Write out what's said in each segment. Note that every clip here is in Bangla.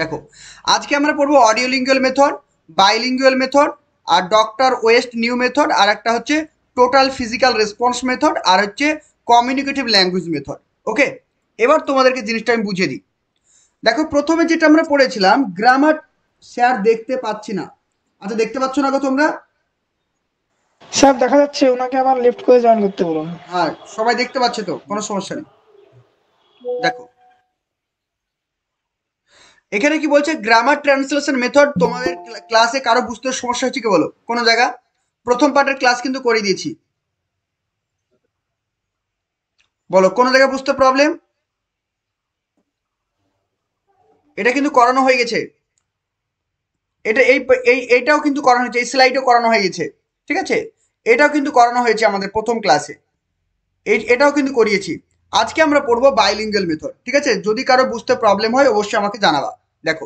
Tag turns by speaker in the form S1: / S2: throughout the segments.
S1: দেখো আজকে আমরা পড়বো audio lingual method bilingual method আর ডক্টর ওয়েস্ট নিউ মেথড আর একটা হচ্ছে টোটাল ফিজিক্যাল রেসপন্স মেথড আর হচ্ছে কমিউনিকেটিভ ল্যাঙ্গুয়েজ মেথড ওকে এবার তোমাদেরকে জিনিসটা আমি বুঝিয়ে দিই দেখো প্রথমে যেটা আমরা পড়েছিলাম গ্রামার স্যার দেখতে পাচ্ছি না আচ্ছা দেখতে পাচ্ছ না গো তোমরা স্যার দেখা যাচ্ছে ওনাকে আবার লিফট করে জয়েন করতে বলুন হ্যাঁ সবাই দেখতে পাচ্ছে তো কোনো সমস্যা নেই দেখো এখানে কি বলছে গ্রামার ট্রান্সলেশন মেথড তোমাদের ক্লাসে কারো বুঝতে সমস্যা হচ্ছে কি বলো কোনো জায়গা প্রথম পার্টের ক্লাস কিন্তু করে দিয়েছি বলো কোনো জায়গায় বুঝতে প্রবলেম এটা কিন্তু করানো হয়ে গেছে এটা এই এই এটাও কিন্তু করানো হয়েছে এই স্লাইডও করানো হয়ে গেছে ঠিক আছে এটাও কিন্তু করানো হয়েছে আমাদের প্রথম ক্লাসে এটাও কিন্তু করিয়েছি আজকে আমরা পড়বো বাইলিঙ্গেল মেথড ঠিক আছে যদি কারো বুঝতে প্রবলেম হয় অবশ্যই আমাকে জানাবা দেখো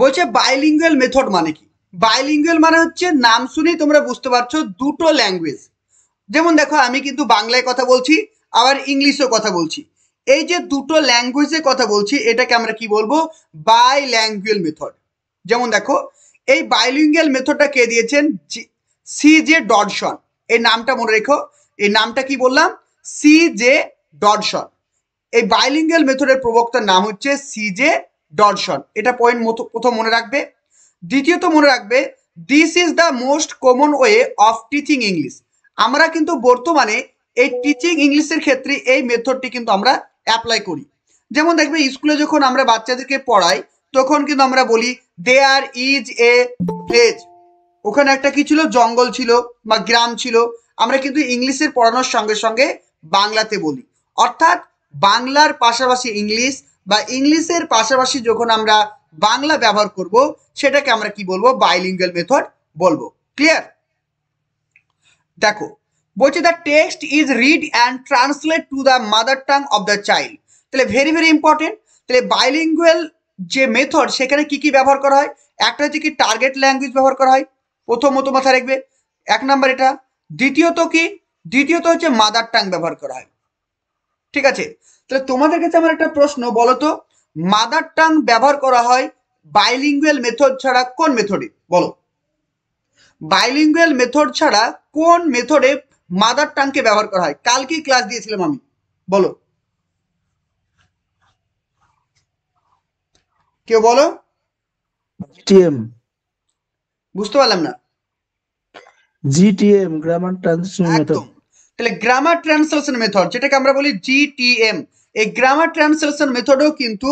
S1: বলছে বাইলিঙ্গুয়াল মেথড মানে কি বাইলিঙ্গুয়াল মানে হচ্ছে নাম শুনেই তোমরা বুঝতে পারছো দুটো ল্যাঙ্গুয়েজ যেমন দেখো আমি কিন্তু বাংলায় কথা বলছি আবার ইংলিশেও কথা বলছি এই যে দুটো ল্যাঙ্গুয়েজে কথা বলছি এটাকে আমরা কি বলবো বাই ল্যাঙ্গুয়েল মেথড যেমন দেখো এই বাইলিঙ্গুয়াল মেথডটা কে দিয়েছেন সি জে ডডসন এই নামটা মনে রেখো এই নামটা কি বললাম সি জে ডডসন এই বাইলিঙ্গেল মেথডের প্রবক্তার নাম হচ্ছে সিজে ডনসন এটা পয়েন্ট প্রথম মনে রাখবে দ্বিতীয়ত মনে রাখবে this is the most common way of teaching English আমরা কিন্তু বর্তমানে এই টিচিং ইংলিশের ক্ষেত্রে এই মেথডটি কিন্তু আমরা অ্যাপ্লাই করি যেমন দেখবে স্কুলে যখন আমরা বাচ্চাদেরকে পড়াই তখন কিন্তু আমরা বলি দেয়ার ইজ এ ভেজ ওখানে একটা কি ছিল জঙ্গল ছিল বা গ্রাম ছিল আমরা কিন্তু ইংলিশের পড়ানোর সঙ্গে সঙ্গে বাংলাতে বলি অর্থাৎ বাংলার পাশাপাশি ইংলিশ বা ইংলিশের পাশাপাশি যখন আমরা বাংলা ব্যবহার করব সেটাকে আমরা কি বলবো বাইলিঙ্গাল মেথড বলবো ক্লিয়ার দেখো বলছে the text is read and translate to the mother tongue of the child তাহলে ভেরি ভেরি ইম্পর্টেন্ট তাহলে বাইলিঙ্গুয়াল যে মেথড সেখানে কি কি ব্যবহার করা হয় একটা হচ্ছে কি টার্গেট ল্যাঙ্গুয়েজ ব্যবহার করা হয় প্রথমত মাথায় রাখবে এক নাম্বার এটা দ্বিতীয়ত কি দ্বিতীয়ত হচ্ছে মাদার টাং ব্যবহার করা হয় ঠিক আছে তাহলে তোমাদের কাছে আমার একটা প্রশ্ন বলো তো মাদার টাং ব্যবহার করা হয় বাইলিঙ্গুয়াল মেথড ছাড়া কোন মেথডে বলো বাইলিঙ্গুয়াল মেথড ছাড়া কোন মেথডে মাদার টাংকে ব্যবহার করা হয় কালকে ক্লাস দিয়েছিলাম আমি বলো কেউ বলো জিটিএম বুঝতে পারলাম না জিটিএম গ্রামার ট্রানজিশন মেথড তাহলে গ্রামার ট্রান্সলেশন মেথড যেটাকে আমরা বলি জিটিএম এই গ্রামার ট্রান্সলেশন মেথডেও কিন্তু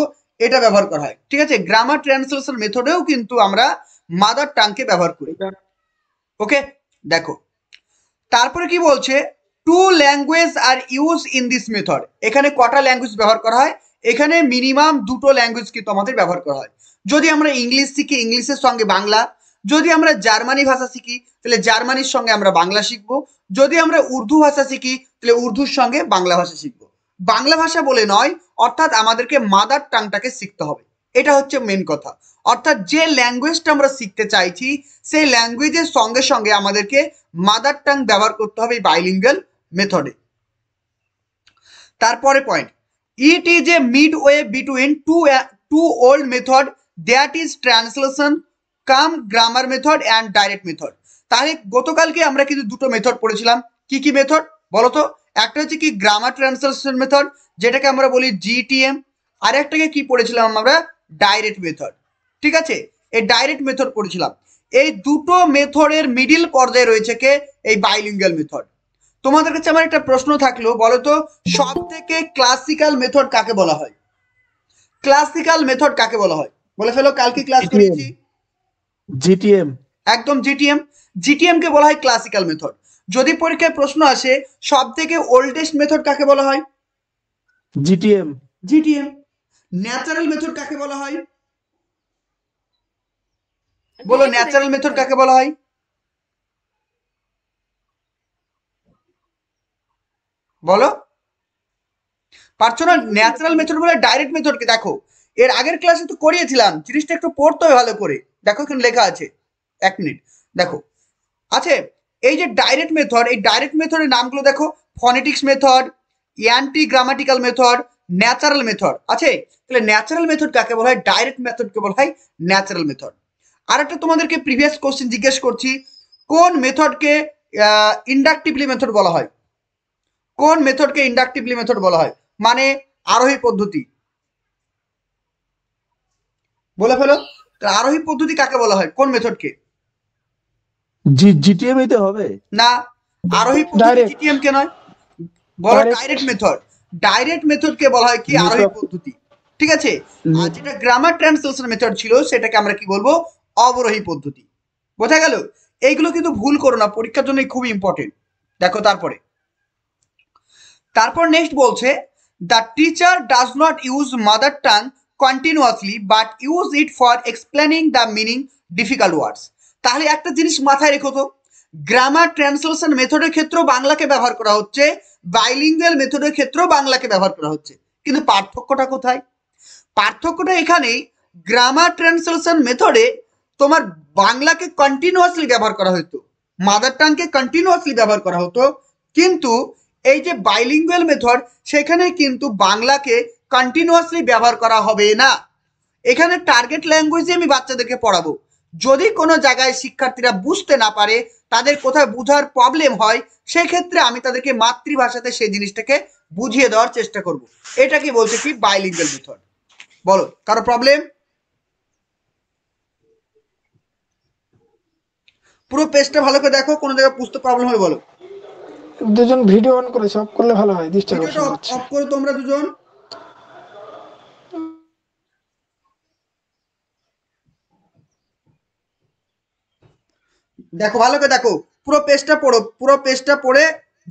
S1: এটা ব্যবহার করা হয় ঠিক আছে গ্রামার ট্রান্সলেশন মেথডেও কিন্তু আমরা মাদার টাংকে ব্যবহার করি ওকে দেখো তারপরে কি বলছে two language are use in this method এখানে কটা ল্যাঙ্গুয়েজ ব্যবহার করা হয় এখানে মিনিমাম দুটো ল্যাঙ্গুয়েজ কিন্তু আমাদের ব্যবহার করা হয় যদি আমরা ইংলিশ শিখি ইংলিশের সঙ্গে বাংলা যদি আমরা জার্মানি ভাষা শিখি তাহলে জার্মানির সঙ্গে আমরা বাংলা শিখব যদি আমরা উর্দু ভাষা শিখি তাহলে উর্দুর সঙ্গে বাংলা ভাষা শিখব বাংলা ভাষা বলে নয় অর্থাৎ আমাদেরকে মাদার টাংটাকে শিখতে হবে এটা হচ্ছে মেন কথা অর্থাৎ যে ল্যাঙ্গুয়েজটা আমরা শিখতে চাইছি সেই ল্যাঙ্গুয়েজের সঙ্গে সঙ্গে আমাদেরকে মাদার টাং ব্যবহার করতে হবে এই বাইলিঙ্গাল মেথডে তারপরে point it is a mid way between two two old method that is translation cum grammar method and direct method তাহলে গতকালকে আমরা কিন্তু দুটো মেথড পড়েছিলাম কি কি মেথড বলতো একটা হচ্ছে কি গ্রামার ট্রান্সলেশন মেথড যেটাকে আমরা বলি জিটিএম আর একটাকে কি পড়েছিলাম আমরা ডাইরেক্ট মেথড ঠিক আছে এই ডাইরেক্ট মেথড পড়েছিলাম এই দুটো মেথডের মিডিল পর্যায়ে রয়েছে কে এই বাইলিঙ্গাল মেথড তোমাদের কাছে আমার একটা প্রশ্ন থাকলো বলতো সব থেকে ক্লাসিক্যাল মেথড কাকে বলা হয় ক্লাসিক্যাল মেথড কাকে বলা হয় বলে ফেলো কালকে ক্লাস করেছি জিটিএম একদম জিটিএম জিটিএম কে বলা হয় ক্লাসিক্যাল মেথড যদি পরীক্ষায় প্রশ্ন আসে সব থেকে ওল্ডেস্ট মেথড কাকে বলা হয় জিটিএম জিটিএম ন্যাচারাল মেথড কাকে বলা হয় বলো ন্যাচারাল মেথড কাকে বলা হয় বলো পারছো না ন্যাচারাল মেথড বলে ডাইরেক্ট মেথডকে দেখো এর আগের ক্লাসে তো করিয়েছিলাম জিনিসটা একটু পড়তে হয় ভালো করে দেখো কিন্তু লেখা আছে এক মিনিট দেখো আছে এই যে ডাইরেক্ট মেথড এই ডাইরেক্ট মেথডের নামগুলো দেখো phonetics method anti grammatical method natural method আছে তাহলে ন্যাচারাল মেথড কাকে বলা হয় ডাইরেক্ট মেথডকে বলা হয় ন্যাচারাল মেথড আর একটা তোমাদেরকে প্রিভিয়াস কোশ্চেন জিজ্ঞেস করছি কোন মেথডকে ইন্ডাকটিভলি মেথড বলা হয় কোন মেথডকে ইন্ডাকটিভলি মেথড বলা হয় মানে আরোহী পদ্ধতি বলে ফেলো তাহলে আরোহী পদ্ধতি কাকে বলা হয় কোন মেথডকে জি জিটিএম এতে হবে না আরোহী পদ্ধতি জিটিএম কে নয় বলো ডাইরেক্ট মেথড ডাইরেক্ট মেথড কে বলা হয় কি আরোহী পদ্ধতি ঠিক আছে আর যেটা গ্রামার ট্রান্সলেশন মেথড ছিল সেটাকে আমরা কি বলবো অবরোহী পদ্ধতি বোঝা গেল এইগুলো কিন্তু ভুল করো না পরীক্ষার জন্য খুব ইম্পর্টেন্ট দেখো তারপরে তারপর নেক্সট বলছে the teacher does not use mother tongue continuously but use it for explaining the meaning difficult words তাহলে একটা জিনিস মাথায় রেখো তো গ্রামার ট্রান্সলেশন মেথডের ক্ষেত্রেও বাংলাকে ব্যবহার করা হচ্ছে বাইলিঙ্গুয়াল মেথডের ক্ষেত্রেও বাংলাকে ব্যবহার করা হচ্ছে কিন্তু পার্থক্যটা কোথায় পার্থক্যটা এখানেই গ্রামার ট্রান্সলেশন মেথডে তোমার বাংলাকে কন্টিনিউয়াসলি ব্যবহার করা হতো মাদার টাংকে কন্টিনিউয়াসলি ব্যবহার করা হতো কিন্তু এই যে বাইলিঙ্গুয়াল মেথড সেখানে কিন্তু বাংলাকে কন্টিনিউয়াসলি ব্যবহার করা হবে না এখানে টার্গেট ল্যাঙ্গুয়েজে আমি বাচ্চাদেরকে পড়াবো যদি কোনো জায়গায় শিক্ষার্থীরা বুঝতে না পারে তাদের কোথায় বুঝার প্রবলেম হয় সেই ক্ষেত্রে আমি তাদেরকে মাতৃভাষাতে সেই জিনিসটাকে বুঝিয়ে দেওয়ার চেষ্টা করব। এটা কি বলছে কি বাইলিঙ্গাল মেথড বলো কারো প্রবলেম পুরো পেজটা ভালো করে দেখো কোনো জায়গায় বুঝতে প্রবলেম হলে বলো দুজন ভিডিও অন করে সব করলে ভালো হয় দৃষ্টি অফ করো তোমরা দুজন দেখো ভালো করে দেখো পুরো পেজটা পড়ো পুরো পেজটা পড়ে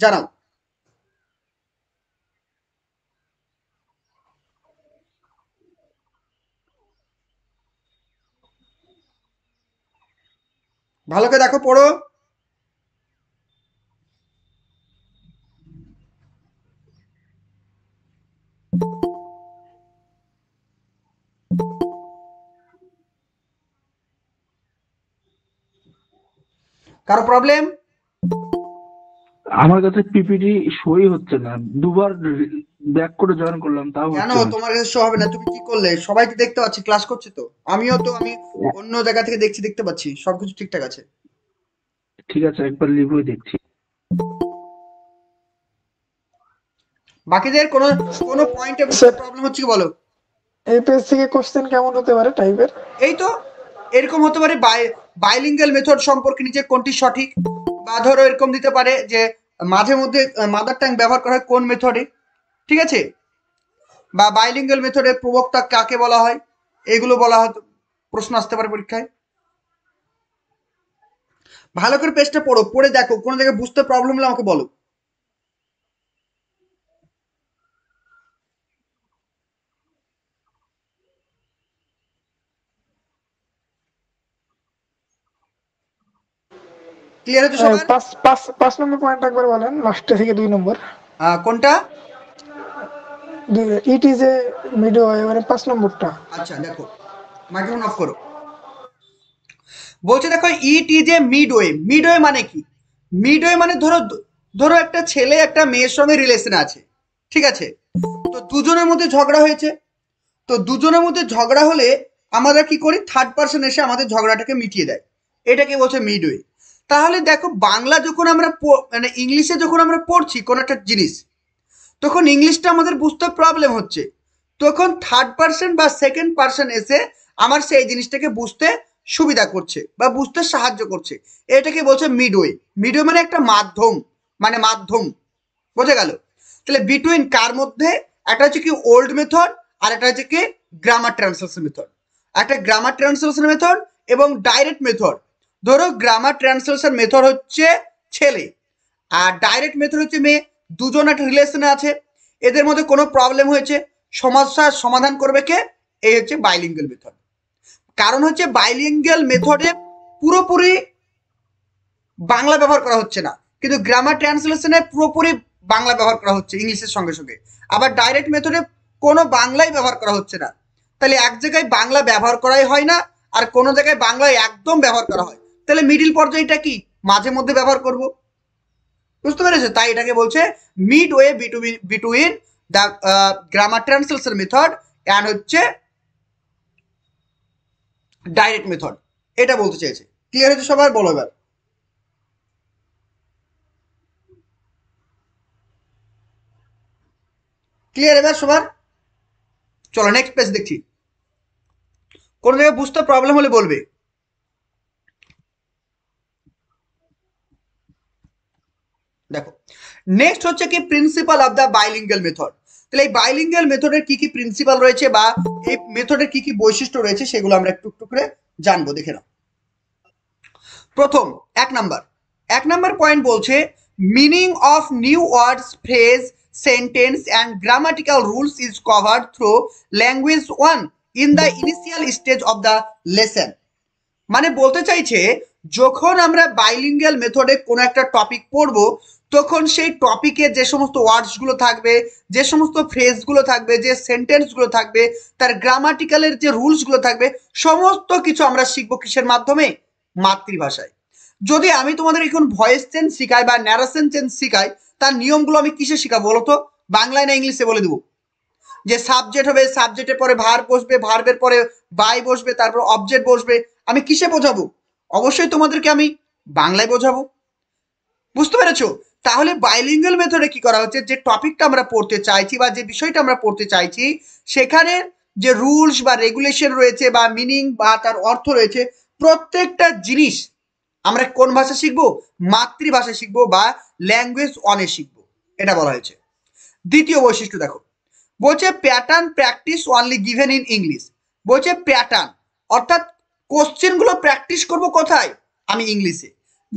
S1: জানাও ভালো করে দেখো পড়ো কারো প্রবলেম আমার কাছে পিপিটি সই হচ্ছে না দুবার ব্যাক করে জয়েন করলাম তাও কেন তোমার কাছে শো হবে না তুমি কি করলে সবাই তো দেখতে পাচ্ছি ক্লাস করছে তো আমিও তো আমি অন্য জায়গা থেকে দেখছি দেখতে পাচ্ছি সবকিছু ঠিকঠাক আছে ঠিক আছে একবার লিভ হয়ে দেখছি বাকিদের কোনো কোনো পয়েন্টে প্রবলেম হচ্ছে কি বলো এই পেজ থেকে কোশ্চেন কেমন হতে পারে টাইপের এই তো এরকম হতে পারে বাইলিঙ্গাল মেথড সম্পর্কে নিচে কোনটি সঠিক বা ধরো এরকম দিতে পারে যে মাঝে মধ্যে মাদার টাং ব্যবহার করা হয় কোন মেথডে ঠিক আছে বা বাইলিঙ্গাল মেথডের প্রবক্তা কাকে বলা হয় এগুলো বলা হয় প্রশ্ন আসতে পারে পরীক্ষায় ভালো করে পেজটা পড়ো পড়ে দেখো কোনো জায়গায় বুঝতে প্রবলেম হলে আমাকে বলো ক্লিয়ার হচ্ছে সবার পাঁচ পাঁচ পাঁচ নম্বর পয়েন্ট একবার বলেন লাস্ট থেকে দুই নম্বর কোনটা ইট ইজ এ মিডো মানে পাঁচ নম্বরটা আচ্ছা দেখো মাইক্রোফোন অফ করো বলছে দেখো it is a midway midway মানে কি মিডওয়ে মানে ধরো ধরো একটা ছেলে একটা মেয়ের সঙ্গে রিলেশন আছে ঠিক আছে তো দুজনের মধ্যে ঝগড়া হয়েছে তো দুজনের মধ্যে ঝগড়া হলে আমরা কি করি থার্ড পার্সন এসে আমাদের ঝগড়াটাকে মিটিয়ে দেয় এটাকে বলছে মিডওয়ে তাহলে দেখো বাংলা যখন আমরা মানে ইংলিশে যখন আমরা পড়ছি কোনো একটা জিনিস তখন ইংলিশটা আমাদের বুঝতে প্রবলেম হচ্ছে তখন থার্ড পার্সন বা সেকেন্ড পার্সন এসে আমার সেই জিনিসটাকে বুঝতে সুবিধা করছে বা বুঝতে সাহায্য করছে এটাকে বলছে মিডওয়ে মিডওয়ে মানে একটা মাধ্যম মানে মাধ্যম বোঝা গেল তাহলে বিটুইন কার মধ্যে একটা হচ্ছে কি ওল্ড মেথড আর একটা হচ্ছে কি গ্রামার ট্রান্সলেশন মেথড একটা গ্রামার ট্রান্সলেশন মেথড এবং ডাইরেক্ট মেথড ধরো গ্রামার ট্রান্সলেশন মেথড হচ্ছে ছেলে আর ডাইরেক্ট মেথড হচ্ছে মেয়ে দুজন একটা রিলেশনে আছে এদের মধ্যে কোনো প্রবলেম হয়েছে সমস্যার সমাধান করবে কে এই হচ্ছে বাইলিঙ্গেল মেথড কারণ হচ্ছে বাইলিঙ্গেল মেথডে পুরোপুরি বাংলা ব্যবহার করা হচ্ছে না কিন্তু গ্রামার ট্রান্সলেশনে পুরোপুরি বাংলা ব্যবহার করা হচ্ছে ইংলিশের সঙ্গে সঙ্গে আবার ডাইরেক্ট মেথডে কোনো বাংলাই ব্যবহার করা হচ্ছে না তাহলে এক জায়গায় বাংলা ব্যবহার করাই হয় না আর কোনো জায়গায় বাংলা একদম ব্যবহার করা হয় তাহলে মিডিল পর্যায়টা কি মাঝে মধ্যে ব্যবহার করব বুঝতে পেরেছে তাই এটাকে বলছে mid way between the grammar translation method and হচ্ছে ডাইরেক্ট মেথড এটা বলতে চাইছে ক্লিয়ার হচ্ছে সবার বলো এবার ক্লিয়ার এবার সবার চলো নেক্সট পেজ দেখছি কোনো জায়গায় বুঝতে প্রবলেম হলে বলবে দেখো নেক্সট হচ্ছে কি principal of the bilingual method তাহলে এই বাইলিঙ্গাল মেথডের কি কি প্রিন্সিপাল রয়েছে বা এই মেথডের কি কি বৈশিষ্ট্য রয়েছে সেগুলো আমরা একটু একটু করে জানবো দেখে নাও প্রথম এক নাম্বার এক নাম্বার পয়েন্ট বলছে meaning of new words phrase sentence and grammatical rules is cover through language one in the initial stage of the lesson মানে বলতে চাইছে যখন আমরা বাইলিঙ্গাল মেথডে কোনো একটা টপিক পড়বো তখন সেই টপিকে যে সমস্ত ওয়ার্ডসগুলো থাকবে যে সমস্ত ফ্রেজগুলো থাকবে যে সেন্টেন্সগুলো থাকবে তার গ্রামাটিক্যালের যে রুলসগুলো থাকবে সমস্ত কিছু আমরা শিখবো কিসের মাধ্যমে মাতৃভাষায় যদি আমি তোমাদের এখন ভয়েস চেঞ্জ শিখাই বা ন্যারাসেন চেঞ্জ শিখাই তার নিয়মগুলো আমি কিসে শিখাবো বলো তো বাংলায় না ইংলিশে বলে দেবো যে সাবজেক্ট হবে সাবজেক্টের পরে ভার বসবে ভার্বের পরে বাই বসবে তারপর অবজেক্ট বসবে আমি কিসে বোঝাবো অবশ্যই তোমাদেরকে আমি বাংলায় বোঝাবো বুঝতে পেরেছো তাহলে বাইলিঙ্গুয়াল মেথডে কি করা হচ্ছে যে টপিকটা আমরা পড়তে চাইছি বা যে বিষয়টা আমরা পড়তে চাইছি সেখানে যে রুলস বা রেগুলেশন রয়েছে বা মিনিং বা তার অর্থ রয়েছে প্রত্যেকটা জিনিস আমরা কোন ভাষা শিখবো মাতৃভাষা শিখবো বা ল্যাঙ্গুয়েজ অনে শিখবো এটা বলা হয়েছে দ্বিতীয় বৈশিষ্ট্য দেখো বলছে pattern practice only given in English বলছে প্যাটার্ন অর্থাৎ কোশ্চেনগুলো প্র্যাকটিস করব কোথায় আমি ইংলিশে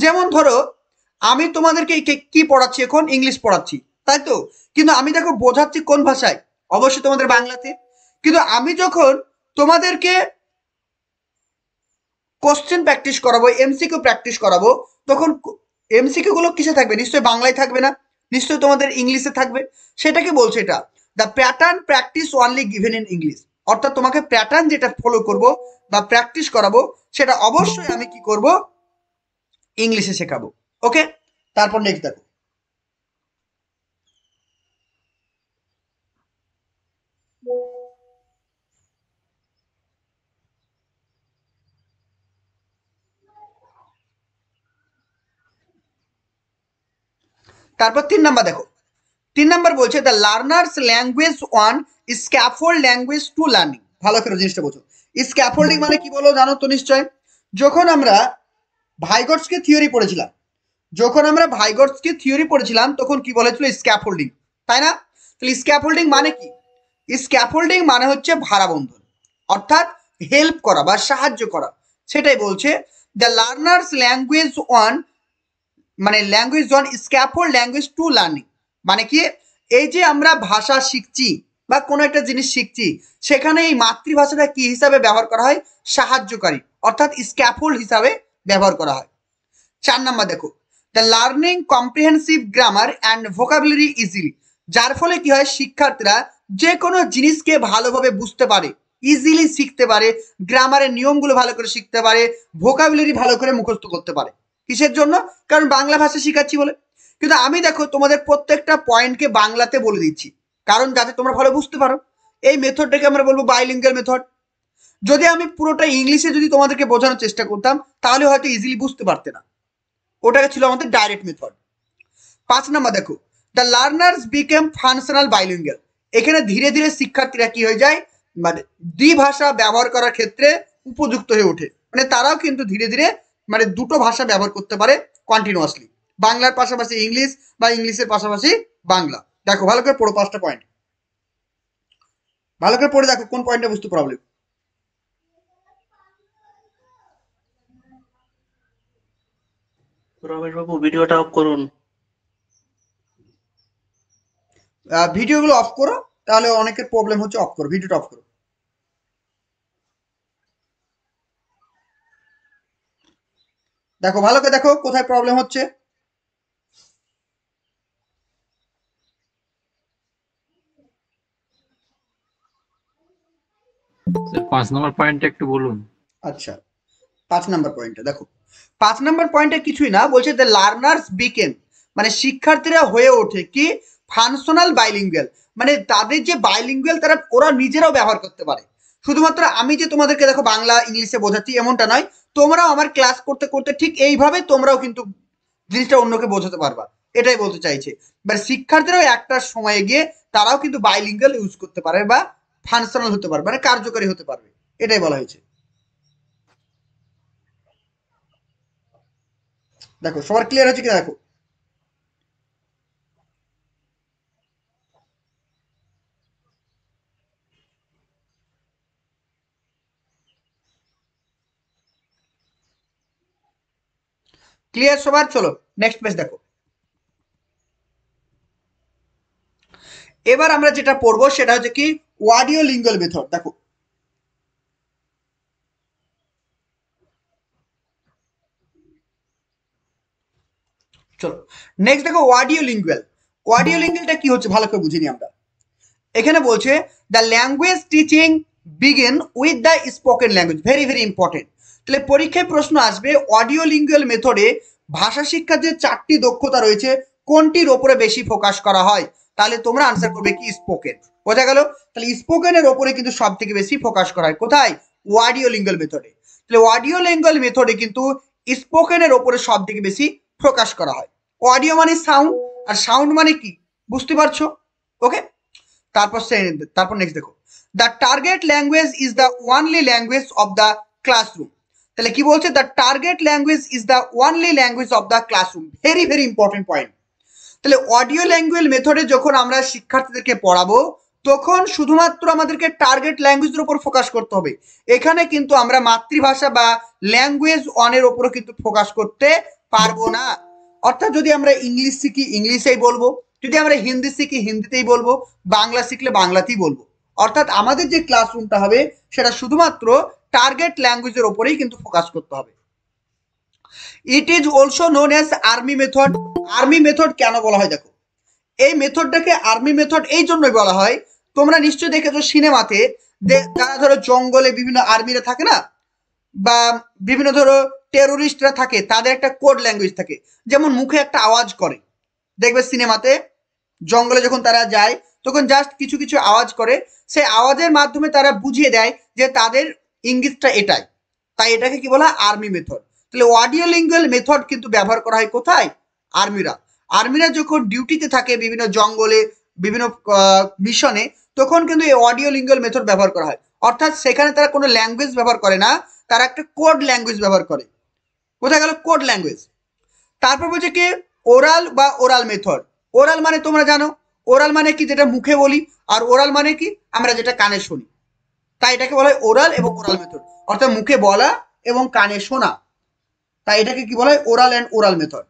S1: যেমন ধরো আমি তোমাদেরকে কি পড়াচ্ছি এখন ইংলিশ পড়াচ্ছি তাই তো কিন্তু আমি দেখো বোঝাচ্ছি কোন ভাষায় অবশ্যই তোমাদের বাংলাতে কিন্তু আমি যখন তোমাদেরকে কোশ্চেন প্র্যাকটিস করাবো এমসিকিউ প্র্যাকটিস করাবো তখন এমসিকিউ গুলো কিসে থাকবে নিশ্চয়ই বাংলায় থাকবে না নিশ্চয়ই তোমাদের ইংলিশে থাকবে সেটাকে বলছে এটা the pattern practice only given in English অর্থাৎ তোমাকে প্যাটার্ন যেটা ফলো করব বা প্র্যাকটিস করাবো সেটা অবশ্যই আমি কি করব ইংলিশে শেখাবো ওকে তারপর নেক্সট দেখো তারপর তিন নাম্বার দেখো তিন নাম্বার বলছে the learners language one scaffold language two learning ভালো করে জিনিসটা বলছো স্ক্যাফোল্ডিং মানে কি বলো জানো তো নিশ্চয় যখন আমরা ভাইগটসকে থিওরি পড়েছিলাম যখন আমরা ভাইগটসকে থিওরি পড়েছিলাম তখন কি বলেছিল হোল্ডিং তাই না তাহলে হোল্ডিং মানে কি স্ক্যাপহোল্ডিং মানে হচ্ছে ভারাবন্ধন অর্থাৎ হেল্প করা বা সাহায্য করা সেটাই বলছে দ্য লার্নার্স ল্যাঙ্গুয়েজ ওয়ান মানে language one scaffold language two learning মানে কি এই যে আমরা ভাষা শিখছি বা কোনো একটা জিনিস শিখছি সেখানে এই মাতৃভাষাটা কি হিসাবে ব্যবহার করা হয় সাহায্যকারী অর্থাৎ স্ক্যাফোল্ড হিসাবে ব্যবহার করা হয় চার নাম্বার দেখো the learning comprehensive grammar and vocabulary easily যার ফলে কি হয় শিক্ষার্থীরা যে কোনো জিনিসকে ভালোভাবে বুঝতে পারে ইজিলি শিখতে পারে গ্রামারের নিয়মগুলো ভালো করে শিখতে পারে ভোকাবুলারি ভালো করে মুখস্থ করতে পারে কিসের জন্য কারণ বাংলা ভাষা শিখাচ্ছি বলে কিন্তু আমি দেখো তোমাদের প্রত্যেকটা পয়েন্টকে বাংলাতে বলে দিচ্ছি কারণ যাতে তোমরা ভালো বুঝতে পারো এই মেথডটাকে আমরা বলবো বাইলিঙ্গাল মেথড যদি আমি পুরোটা ইংলিশে যদি তোমাদেরকে বোঝানোর চেষ্টা করতাম তাহলে হয়তো ইজিলি বুঝতে পারতে না ওটাকে ছিল আমাদের ডাইরেক্ট মেথড পাঁচ নাম্বার দেখো the learners become functional bilingual এখানে ধীরে ধীরে শিক্ষার্থীরা কি হয়ে যায় মানে দ্বিভাষা ব্যবহার করার ক্ষেত্রে উপযুক্ত হয়ে ওঠে মানে তারাও কিন্তু ধীরে ধীরে মানে দুটো ভাষা ব্যবহার করতে পারে কন্টিনিউয়াসলি বাংলার পাশাপাশি ইংলিশ বা ইংলিশের পাশাপাশি বাংলা দেখো ভালো করে পড়ো পাঁচটা পয়েন্ট ভালো করে পড়ে দেখো কোন পয়েন্টটা বুঝতে প্রবলেম রমেশ বাবু ভিডিওটা অফ করুন ভিডিওগুলো অফ করো তাহলে অনেকের প্রবলেম হচ্ছে অফ করো ভিডিওটা অফ করো দেখো ভালো করে দেখো কোথায় প্রবলেম হচ্ছে পাঁচ নম্বর পয়েন্টটা একটু বলুন আচ্ছা পাঁচ নম্বর পয়েন্টটা দেখো পাঁচ নম্বর পয়েন্টে কিছুই না বলছে দ্য লার্নার্স বিকেম মানে শিক্ষার্থীরা হয়ে ওঠে কি ফাংশনাল বাইলিঙ্গুয়াল মানে তাদের যে বাইলিঙ্গুয়াল তারা ওরা নিজেরাও ব্যবহার করতে পারে শুধুমাত্র আমি যে তোমাদেরকে দেখো বাংলা ইংলিশে বোঝাচ্ছি এমনটা নয় তোমরাও আমার ক্লাস করতে করতে ঠিক এইভাবে তোমরাও কিন্তু জিনিসটা অন্যকে বোঝাতে পারবা এটাই বলতে চাইছে এবার শিক্ষার্থীরাও একটা সময়ে গিয়ে তারাও কিন্তু বাইলিঙ্গাল ইউজ করতে পারে বা ফাংশনাল হতে পারবে মানে কার্যকারী হতে পারবে এটাই বলা হয়েছে দেখো সবার ক্লিয়ার হচ্ছে কিনা দেখো ক্লিয়ার সবার চলো নেক্সট পেজ দেখো এবার আমরা যেটা পড়বো সেটা হচ্ছে কি ওয়াডিও লিঙ্গল মেথড দেখো চলো নেক্সট দেখো ওয়াডিও লিঙ্গুয়াল ওয়াডিও লিঙ্গুয়ালটা কি হচ্ছে ভালো করে বুঝিনি আমরা এখানে বলছে the language teaching begin with the spoken language very very important তাহলে পরীক্ষায় প্রশ্ন আসবে অডিও লিঙ্গুয়াল মেথডে ভাষা শিক্ষার যে চারটি দক্ষতা রয়েছে কোনটির ওপরে বেশি ফোকাস করা হয় তাহলে তোমরা আনসার করবে কি স্পোকেন বোঝা গেল তাহলে স্পোকেনের ওপরে কিন্তু সব থেকে বেশি ফোকাস করা হয় কোথায় ওয়াডিও লিঙ্গুয়াল মেথডে তাহলে অডিও লিঙ্গুয়াল মেথডে কিন্তু স্পোকেনের ওপরে সব থেকে বেশি প্রকাশ করা হয় অডিও মানে সাউন্ড আর সাউন্ড মানে কি বুঝতে পারছো ওকে তারপর তারপর নেক্সট দেখো the target language is the only language of the classroom তাহলে কি বলছে the target language is the only language of the classroom very very important point তাহলে অডিও ল্যাঙ্গুয়েজ মেথডে যখন আমরা শিক্ষার্থীদেরকে পড়াবো তখন শুধুমাত্র আমাদেরকে টার্গেট ল্যাঙ্গুয়েজের উপর ফোকাস করতে হবে এখানে কিন্তু আমরা মাতৃভাষা বা ল্যাঙ্গুয়েজ অনের ওপরও কিন্তু ফোকাস করতে পারবো না অর্থাৎ যদি আমরা ইংলিশ শিখি ইংলিশেই বলবো যদি আমরা হিন্দি শিখি হিন্দিতেই বলবো বাংলা শিখলে বাংলাতেই বলবো অর্থাৎ আমাদের যে ক্লাসরুমটা হবে সেটা শুধুমাত্র টার্গেট ল্যাঙ্গুয়েজের ওপরেই কিন্তু ফোকাস করতে হবে it is also known as army method army method কেন বলা হয় দেখো এই মেথডটাকে আর্মি মেথড এই জন্যই বলা হয় তোমরা নিশ্চয়ই দেখেছো সিনেমাতে যারা ধরো জঙ্গলে বিভিন্ন আর্মিরা থাকে না বা বিভিন্ন ধরো টেরোরিস্টরা থাকে তাদের একটা কোড ল্যাঙ্গুয়েজ থাকে যেমন মুখে একটা আওয়াজ করে দেখবে সিনেমাতে জঙ্গলে যখন তারা যায় তখন জাস্ট কিছু কিছু আওয়াজ করে সেই আওয়াজের মাধ্যমে তারা বুঝিয়ে দেয় যে তাদের ইঙ্গিতটা এটাই তাই এটাকে কি বলা আর্মি মেথড তাহলে অডিও লিঙ্গুয়াল মেথড কিন্তু ব্যবহার করা হয় কোথায় আর্মিরা আর্মিরা যখন ডিউটিতে থাকে বিভিন্ন জঙ্গলে বিভিন্ন মিশনে তখন কিন্তু এই অডিও লিঙ্গুয়াল মেথড ব্যবহার করা হয় অর্থাৎ সেখানে তারা কোনো ল্যাঙ্গুয়েজ ব্যবহার করে না তারা একটা কোড ল্যাঙ্গুয়েজ ব্যবহার করে কোথায় গেল কোড ল্যাঙ্গুয়েজ তারপর বলছে কি ওরাল বা ওরাল মেথড ওরাল মানে তোমরা জানো ওরাল মানে কি যেটা মুখে বলি আর ওরাল মানে কি আমরা যেটা কানে শুনি তাই এটাকে বলা হয় ওরাল এবং ওরাল মেথড অর্থাৎ মুখে বলা এবং কানে শোনা তাই এটাকে কি বলা হয় ওরাল অ্যান্ড ওরাল মেথড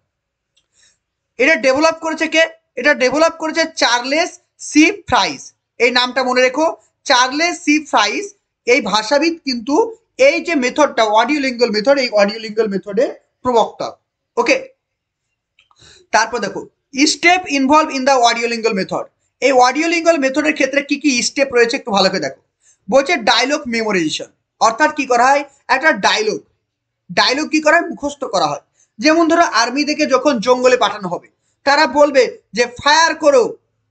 S1: এটা ডেভেলপ করেছে কে এটা ডেভেলপ করেছে চার্লেস সি ফ্রাইস এই নামটা মনে রেখো চার্লেস সি ফ্রাইস এই ভাষাবিদ কিন্তু এই যে মেথডটা অডিও লিঙ্গল মেথড এই অডিও লিঙ্গুয়াল মেথডের প্রবক্তা ওকে তারপর দেখো step involve in the audio lingual method এই অডিও লিঙ্গুয়াল মেথডের ক্ষেত্রে কি কি স্টেপ রয়েছে একটু ভালো করে দেখো বলছে ডায়লগ মেমোরাইজেশন অর্থাৎ কি করা হয় একটা ডায়লগ ডায়লগ কি করা হয় মুখস্থ করা হয় যেমন ধরো আর্মি থেকে যখন জঙ্গলে পাঠানো হবে তারা বলবে যে ফায়ার করো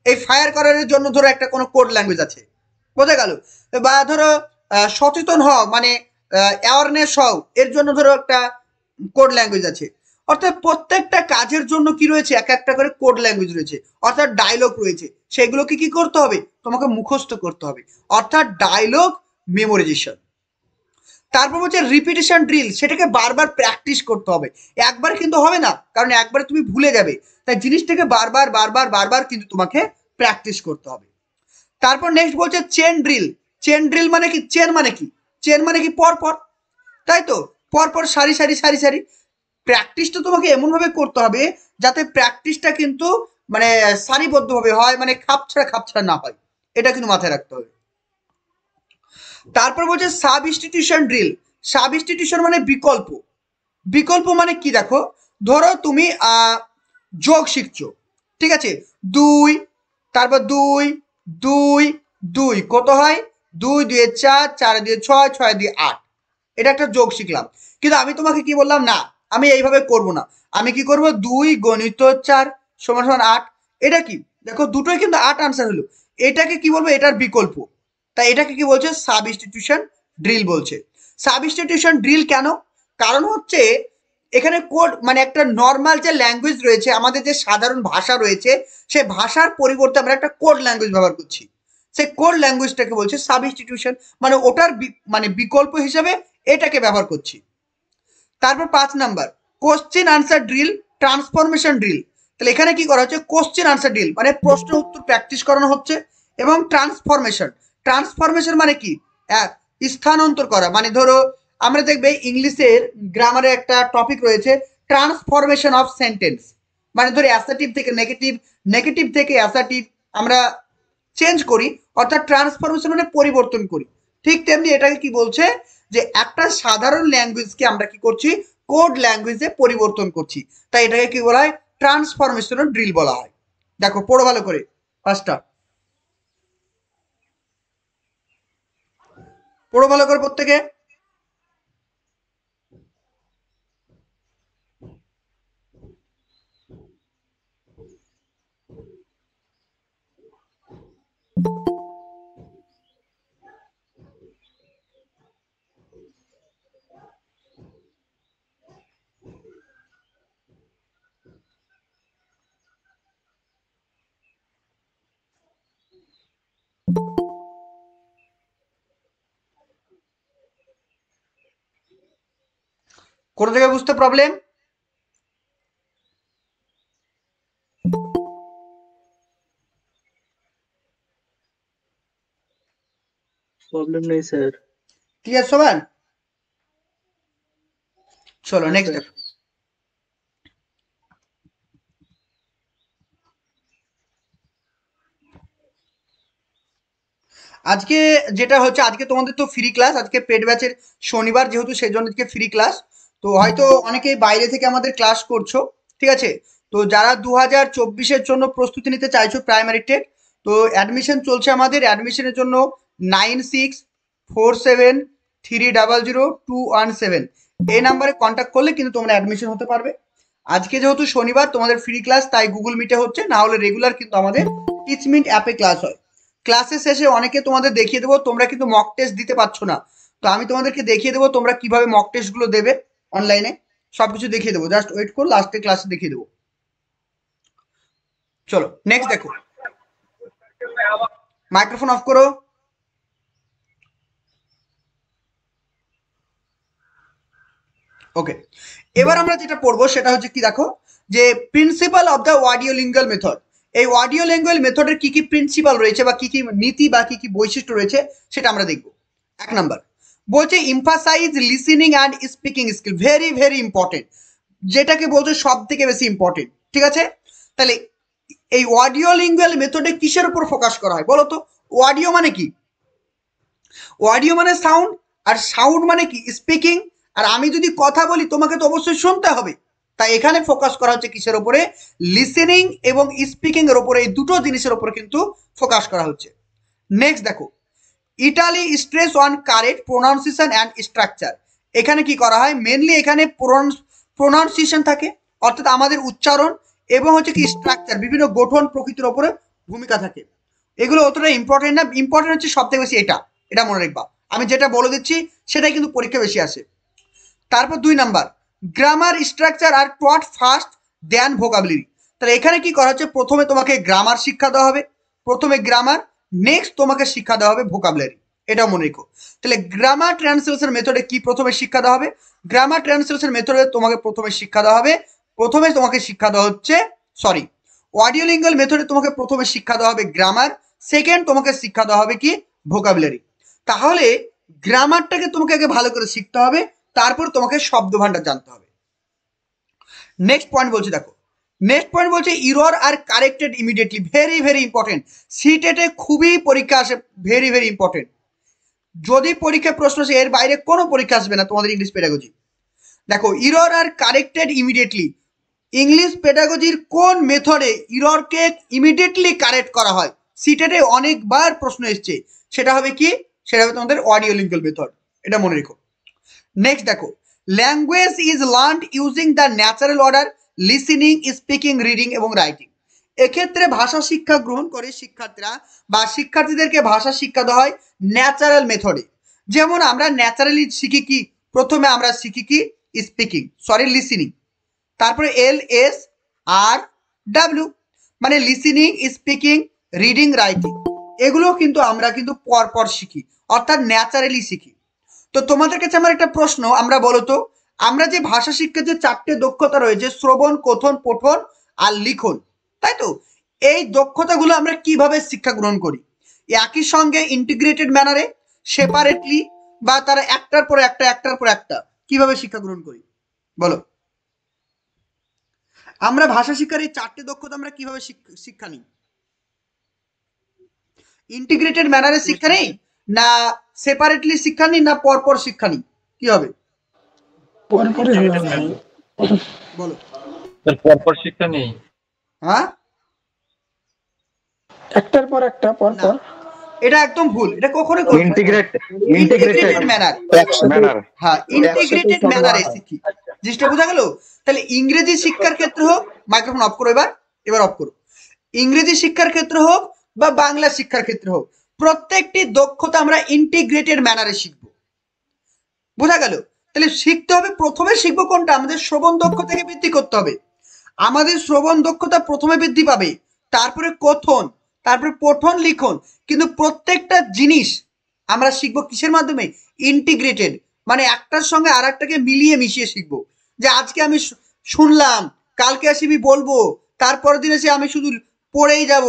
S1: এই ফায়ার করার জন্য ধরো একটা কোনো কোড ল্যাঙ্গুয়েজ আছে বোঝা গেল বা ধরো সচেতন হও মানে অ্যাওয়ারনেস হও এর জন্য ধরো একটা কোড ল্যাঙ্গুয়েজ আছে অর্থাৎ প্রত্যেকটা কাজের জন্য কি রয়েছে এক একটা করে কোড ল্যাঙ্গুয়েজ রয়েছে অর্থাৎ ডায়লগ রয়েছে সেগুলোকে কি করতে হবে তোমাকে মুখস্থ করতে হবে অর্থাৎ ডায়লগ মেমোরাইজেশন তারপর হচ্ছে রিপিটেশন ড্রিল সেটাকে বারবার প্র্যাকটিস করতে হবে একবার কিন্তু হবে না কারণ একবার তুমি ভুলে যাবে তাই জিনিসটাকে বারবার বারবার বারবার কিন্তু তোমাকে প্র্যাকটিস করতে হবে তারপর নেক্সট বলছে চেন ড্রিল চেন ড্রিল মানে কি চেন মানে কি চেন মানে কি পর পর তাই তো পরপর সারি সারি সারি সারি প্র্যাকটিসটা তোমাকে এমনভাবে করতে হবে যাতে প্র্যাকটিসটা কিন্তু মানে সারিবদ্ধভাবে হয় মানে খাপ ছাড়া খাপ ছাড়া না হয় এটা কিন্তু মাথায় রাখতে হবে তারপর বলছে substitution drill substitution মানে বিকল্প বিকল্প মানে কি দেখো ধরো তুমি যোগ শিখছো ঠিক আছে দুই তারপর দুই দুই দুই কত হয় দুই দুয়ে চার চার দিয়ে ছয় ছয় দিয়ে আট এটা একটা যোগ শিখলাম কিন্তু আমি তোমাকে কি বললাম না আমি এইভাবে করব না আমি কি করব দুই গণিত চার সমান সমান আট এটা কি দেখো দুটোই কিন্তু আট আনসার হলো এটাকে কি বলবো এটার বিকল্প তাই এটাকে কি বলছে সাব ইনস্টিটিউশন ড্রিল বলছে সাব ইনস্টিটিউশন ড্রিল কেন কারণ হচ্ছে এখানে কোড মানে একটা নর্মাল যে ল্যাঙ্গুয়েজ রয়েছে আমাদের যে সাধারণ ভাষা রয়েছে সে ভাষার পরিবর্তে আমরা একটা কোড ল্যাঙ্গুয়েজ ব্যবহার করছি সে কোর ল্যাঙ্গুয়েজটাকে বলছে সাব ইনস্টিটিউশন মানে ওটার মানে বিকল্প হিসাবে এটাকে ব্যবহার করছি তারপর পাঁচ number question answer drill transformation drill তাহলে এখানে কি করা হচ্ছে কোশ্চেন আনসার ড্রিল মানে প্রশ্ন উত্তর প্র্যাকটিস করানো হচ্ছে এবং ট্রান্সফরমেশন ট্রান্সফরমেশন মানে কি স্থানান্তর করা মানে ধরো আমরা দেখবে ইংলিশের গ্রামারে একটা টপিক রয়েছে ট্রান্সফরমেশন অফ সেন্টেন্স মানে ধরো অ্যাসাটিভ থেকে নেগেটিভ নেগেটিভ থেকে অ্যাসাটিভ আমরা চেঞ্জ করি অর্থাৎ ট্রান্সফরমেশন মানে পরিবর্তন করি ঠিক তেমনি এটাকে কি বলছে যে একটা সাধারণ ল্যাঙ্গুয়েজকে আমরা কি করছি কোড ল্যাঙ্গুয়েজে পরিবর্তন করছি তাই এটাকে কি বলা হয় ট্রান্সফরমেশন ড্রিল বলা হয় দেখো পড়ো ভালো করে পাঁচটা পড়ো ভালো করে প্রত্যেকে কোথা থেকে বুঝতে প্রবলেম প্রবলেম নেই স্যার ক্লিয়ার সবান চলো নেক্সট আজকে যেটা হচ্ছে আজকে তোমাদের তো ফ্রি ক্লাস আজকে পেট ব্যাচের শনিবার যেহেতু সেই জন্য আজকে ফ্রি ক্লাস তো হয়তো অনেকেই বাইরে থেকে আমাদের ক্লাস করছো ঠিক আছে তো যারা দু হাজার চব্বিশের জন্য প্রস্তুতি নিতে চাইছো প্রাইমারি টেট তো অ্যাডমিশন চলছে আমাদের অ্যাডমিশনের জন্য nine six four seven three double zero two one seven এই নাম্বারে কন্ট্যাক্ট করলে কিন্তু তোমরা অ্যাডমিশন হতে পারবে আজকে যেহেতু শনিবার তোমাদের ফ্রি ক্লাস তাই গুগল মিটে হচ্ছে না হলে রেগুলার কিন্তু আমাদের টিচমিন্ট অ্যাপে ক্লাস হয় ক্লাসের শেষে অনেকে তোমাদের দেখিয়ে দেবো তোমরা কিন্তু মক টেস্ট দিতে পারছো না তো আমি তোমাদেরকে দেখিয়ে দেবো তোমরা কিভাবে মক টেস্টগুলো দেবে অনলাইনে সব কিছু দেখিয়ে দেবো জাস্ট ওয়েট করো লাস্টে ক্লাসে দেখিয়ে দেবো চলো নেক্সট দেখো মাইক্রোফোন অফ করো ওকে এবার আমরা যেটা পড়বো সেটা হচ্ছে কি দেখো যে principal of the audio lingual method এই অডিও লিঙ্গুয়াল মেথডের কি কি প্রিন্সিপাল রয়েছে বা কি কি নীতি বা কি কি বৈশিষ্ট্য রয়েছে সেটা আমরা দেখব এক নাম্বার বলছে emphasize listening and speaking skill very very important যেটাকে বলছে সব থেকে বেশি ইম্পর্টেন্ট ঠিক আছে তাহলে এই অডিও লিঙ্গুয়াল মেথডে কিসের উপর ফোকাস করা হয় বলো তো অডিও মানে কি অডিও মানে সাউন্ড আর সাউন্ড মানে কি স্পিকিং আর আমি যদি কথা বলি তোমাকে তো অবশ্যই শুনতে হবে তাই এখানে ফোকাস করা হচ্ছে কিসের ওপরে লিসেনিং এবং স্পিকিং এর ওপরে এই দুটো জিনিসের ওপর কিন্তু ফোকাস করা হচ্ছে নেক্সট দেখো it lay stress on correct pronunciation and structure এখানে কি করা হয় মেনলি এখানে প্রোনাউন্সিয়েশন থাকে অর্থাৎ আমাদের উচ্চারণ এবং হচ্ছে কি স্ট্রাকচার বিভিন্ন গঠন প্রকৃতির ওপরে ভূমিকা থাকে এগুলো অতটা ইম্পর্টেন্ট না ইম্পর্টেন্ট হচ্ছে সব থেকে বেশি এটা এটা মনে রাখবা আমি যেটা বলে দিচ্ছি সেটাই কিন্তু পরীক্ষা বেশি আসে তারপর দুই number grammar structure are taught first then vocabulary তাহলে এখানে কি করা হচ্ছে প্রথমে তোমাকে গ্রামার শিক্ষা দেওয়া হবে প্রথমে গ্রামার নেক্সট তোমাকে শিক্ষা দেওয়া হবে ভোকাবুলারি এটা মনে রেখো তাহলে গ্রামার ট্রান্সলেশন মেথডে কি প্রথমে শিক্ষা দেওয়া হবে গ্রামার ট্রান্সলেশন মেথডে তোমাকে প্রথমে শিক্ষা দেওয়া হবে প্রথমে তোমাকে শিক্ষা দেওয়া হচ্ছে সরি অডিও মেথডে তোমাকে প্রথমে শিক্ষা দেওয়া হবে গ্রামার সেকেন্ড তোমাকে শিক্ষা দেওয়া হবে কি ভোকাবুলারি তাহলে গ্রামারটাকে তোমাকে আগে ভালো করে শিখতে হবে তারপর তোমাকে শব্দ ভাণ্ডার জানতে হবে নেক্সট পয়েন্ট বলছি দেখো নেক্সট পয়েন্ট বলছে error are corrected immediately very very important সিটেটে খুবই পরীক্ষা আসে ভেরি ভেরি ইম্পর্টেন্ট যদি পরীক্ষা প্রশ্ন আসে এর বাইরে কোনো পরীক্ষা আসবে না তোমাদের ইংলিশ পেডাগজি দেখো error are corrected immediately English পেডাগজির কোন মেথডে ইররকে ইমিডিয়েটলি কারেক্ট করা হয় সিটেটে অনেকবার প্রশ্ন এসছে সেটা হবে কি সেটা হবে তোমাদের অডিও লিঙ্কুয়াল মেথড এটা মনে রেখো নেক্সট দেখো language is learn using the natural order listening speaking reading এবং রাইটিং এক্ষেত্রে ভাষা শিক্ষা গ্রহণ করে শিক্ষার্থীরা বা শিক্ষার্থীদেরকে ভাষা শিক্ষা দেওয়া হয় ন্যাচারাল মেথডে যেমন আমরা ন্যাচারালি শিখি কি প্রথমে আমরা শিখি কি স্পিকিং সরি লিসিনিং তারপরে এল এস আর ডাব্লিউ মানে লিসিনিং স্পিকিং রিডিং রাইটিং এগুলো কিন্তু আমরা কিন্তু পরপর শিখি অর্থাৎ ন্যাচারালি শিখি তো তোমাদের কাছে আমার একটা প্রশ্ন আমরা বলো তো আমরা যে ভাষা শিক্ষার যে চারটে দক্ষতা রয়েছে শ্রবণ কথন পঠন আর লিখন তাই তো এই দক্ষতাগুলো আমরা কিভাবে শিক্ষা গ্রহণ করি একই সঙ্গে ইন্টিগ্রেটেড ম্যানারে সেপারেটলি বা তারা একটার পর একটা একটার পর একটা কিভাবে শিক্ষা গ্রহণ করি বলো আমরা ভাষা শিক্ষার এই চারটে দক্ষতা আমরা কিভাবে শিক্ষা নিই ইন্টিগ্রেটেড ম্যানারে শিক্ষা নেই না সেপারেটলি শিক্ষা নিই না পরপর শিক্ষা নিই কি হবে হ্যাঁ এটা একদম ভুল এটা ইন্টিগ্রেটেড ম্যানারে শিখি জিনিসটা বোঝা তাহলে ইংরেজি শিক্ষার ক্ষেত্রে হোক মাইক্রোফোন অফ করো এবার এবার অফ করো ইংরেজি শিক্ষার ক্ষেত্রে হোক বা বাংলা শিক্ষার ক্ষেত্রে হোক প্রত্যেকটি দক্ষতা আমরা ইন্টিগ্রেটেড ম্যানারে শিখবো বোঝা গেল তাহলে শিখতে হবে প্রথমে শিখবো কোনটা আমাদের শ্রবণ দক্ষতাকে বৃদ্ধি করতে হবে আমাদের শ্রবণ দক্ষতা প্রথমে বৃদ্ধি পাবে তারপরে কথন তারপরে পঠন লিখন কিন্তু প্রত্যেকটা জিনিস আমরা শিখবো কিসের মাধ্যমে ইন্টিগ্রেটেড মানে একটার সঙ্গে আর একটাকে মিলিয়ে মিশিয়ে শিখবো যে আজকে আমি শুনলাম কালকে আসি আমি বলবো তারপরের দিন এসে আমি শুধু পড়েই যাব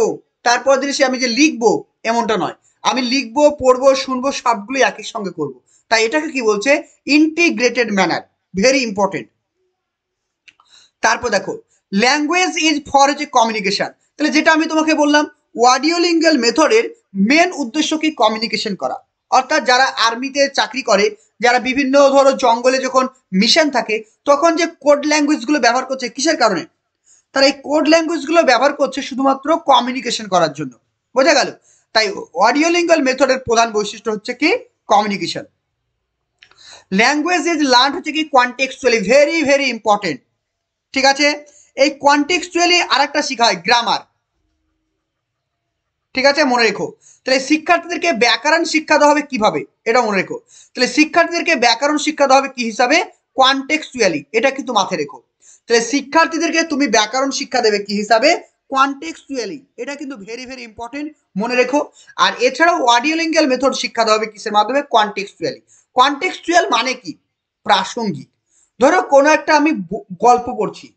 S1: তারপরের দিন এসে আমি যে লিখবো এমনটা নয় আমি লিখবো পড়বো শুনবো সবগুলো একই সঙ্গে করব। তাই এটাকে কি বলছে ইন্টিগ্রেটেড ম্যানার ভেরি ইম্পর্টেন্ট তারপর দেখো language is for a communication তাহলে যেটা আমি তোমাকে বললাম ওয়াডিওলিঙ্গুয়াল মেথডের মেন উদ্দেশ্য কি কমিউনিকেশন করা অর্থাৎ যারা আর্মিতে চাকরি করে যারা বিভিন্ন ধরো জঙ্গলে যখন মিশন থাকে তখন যে কোড ল্যাঙ্গুয়েজগুলো ব্যবহার করছে কিসের কারণে তারা এই কোড ল্যাঙ্গুয়েজগুলো ব্যবহার করছে শুধুমাত্র কমিউনিকেশন করার জন্য বোঝা গেল তাই অডিওলিঙ্গুয়াল মেথডের প্রধান বৈশিষ্ট্য হচ্ছে কি কমিউনিকেশন ল্যাঙ্গুয়েজ ইজ লার্ন হচ্ছে কি কনটেক্সচুয়ালি ভেরি ভেরি ইম্পর্টেন্ট ঠিক আছে এই আর আরেকটা শেখা হয় গ্রামার ঠিক আছে মনে রেখো তাহলে শিক্ষার্থীদেরকে ব্যাকরণ শিক্ষা দেওয়া হবে কিভাবে এটা মনে রেখো তাহলে শিক্ষার্থীদেরকে ব্যাকরণ শিক্ষা দেওয়া হবে কি হিসাবে কোয়ান্টেক্সচুয়ালি এটা কিন্তু মাথায় রেখো তাহলে শিক্ষার্থীদেরকে তুমি ব্যাকরণ শিক্ষা দেবে কি হিসাবে কোয়ান্টেক্সচুয়ালি এটা কিন্তু ভেরি ভেরি ইম্পর্টেন্ট মনে রেখো আর এছাড়াও অডিওলিঙ্গাল মেথড শিক্ষা দেওয়া হবে কিসের মাধ্যমে কোয়ান্টেক্সচুয়ালি কোয়ান্টেক্সচুয়াল মানে কি প্রাসঙ্গিক ধরো কোনো একটা আমি গল্প পড়ছি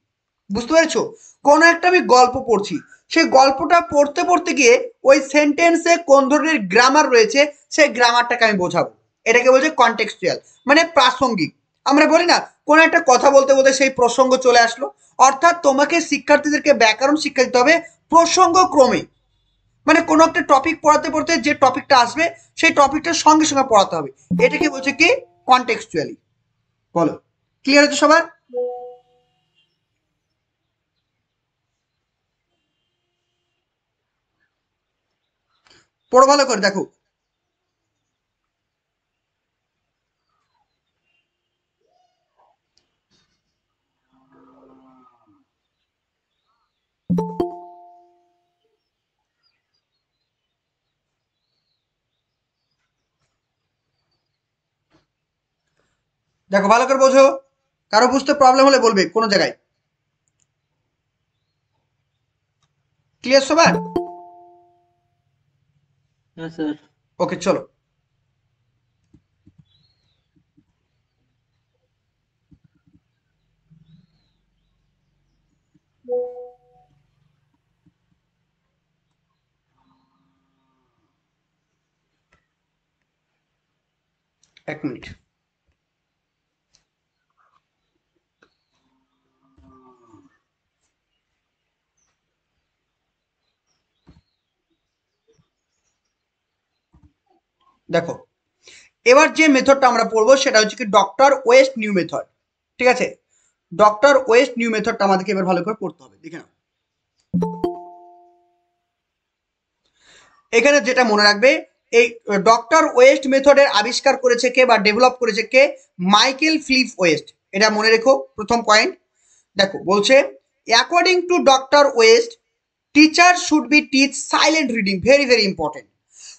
S1: বুঝতে পেরেছো কোনো একটা আমি গল্প পড়ছি সেই গল্পটা পড়তে পড়তে গিয়ে ওই সেন্টেন্সে কোন ধরনের গ্রামার রয়েছে সেই গ্রামারটাকে আমি বোঝাবো এটাকে বলছে কন্টেক্সচুয়াল মানে প্রাসঙ্গিক আমরা বলি না কোনো একটা কথা বলতে বলতে সেই প্রসঙ্গ চলে আসলো অর্থাৎ তোমাকে শিক্ষার্থীদেরকে ব্যাকরণ শিক্ষা দিতে হবে প্রসঙ্গক্রমে মানে কোনো একটা টপিক পড়াতে পড়তে যে টপিকটা আসবে সেই টপিকটা সঙ্গে সঙ্গে পড়াতে হবে এটা কি বলছে কি কনটেক্সচুয়ালি বলো ক্লিয়ার হচ্ছে সবার পড়ো ভালো করে দেখো দেখো ভালো করে বোঝো কারো বুঝতে প্রবলেম হলে বলবে কোনো জায়গায় ক্লিয়ার সবার ওকে চলো এক মিনিট দেখো এবার যে মেথডটা আমরা পড়বো সেটা হচ্ছে কি ডক্টর ওয়েস্ট নিউ মেথড ঠিক আছে ডক্টর ওয়েস্ট নিউ মেথডটা আমাদেরকে এবার ভালো করে পড়তে হবে দেখে নাও এখানে যেটা মনে রাখবে এই ডক্টর ওয়েস্ট মেথডের আবিষ্কার করেছে কে বা ডেভেলপ করেছে কে মাইকেল ফিলিপ ওয়েস্ট এটা মনে রেখো প্রথম পয়েন্ট দেখো বলছে according to doctor West teacher should be teach silent reading very very important